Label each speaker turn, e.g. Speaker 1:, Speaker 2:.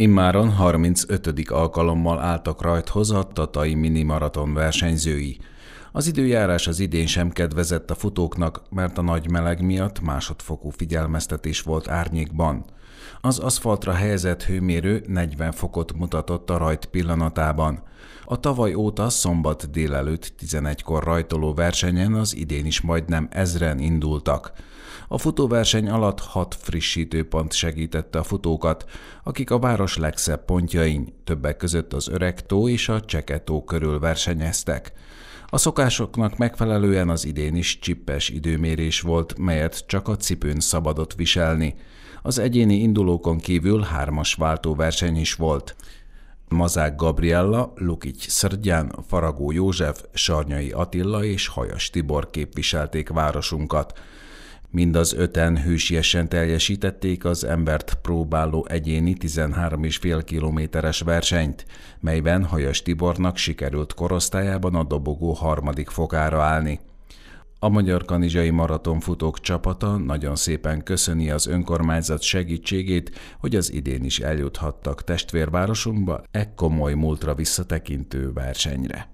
Speaker 1: Immáron 35. alkalommal álltak rajthoz a Tatai maraton versenyzői – az időjárás az idén sem kedvezett a futóknak, mert a nagy meleg miatt másodfokú figyelmeztetés volt árnyékban. Az aszfaltra helyezett hőmérő 40 fokot mutatott a rajt pillanatában. A tavaly óta szombat délelőtt 11-kor rajtoló versenyen az idén is majdnem ezren indultak. A futóverseny alatt hat frissítőpont segítette a futókat, akik a város legszebb pontjain, többek között az Öreg tó és a Cseketó körül versenyeztek. A szokásoknak megfelelően az idén is csippes időmérés volt, melyet csak a cipőn szabadott viselni. Az egyéni indulókon kívül hármas váltóverseny is volt. Mazák Gabriella, Lukics Szerdján, Faragó József, Sarnyai Attila és Hajas Tibor képviselték városunkat. Mind az öten hősiesen teljesítették az embert próbáló egyéni 13,5 kilométeres versenyt, melyben Hajas Tibornak sikerült korosztályában a dobogó harmadik fokára állni. A Magyar Kanizsai Maratonfutók csapata nagyon szépen köszöni az önkormányzat segítségét, hogy az idén is eljuthattak testvérvárosunkba e komoly múltra visszatekintő versenyre.